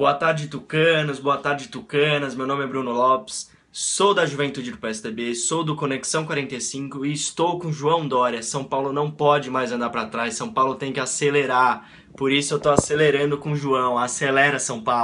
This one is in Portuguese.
Boa tarde, tucanos, boa tarde, tucanas. Meu nome é Bruno Lopes, sou da Juventude do PSDB, sou do Conexão 45 e estou com João Dória. São Paulo não pode mais andar para trás, São Paulo tem que acelerar. Por isso eu estou acelerando com o João. Acelera, São Paulo.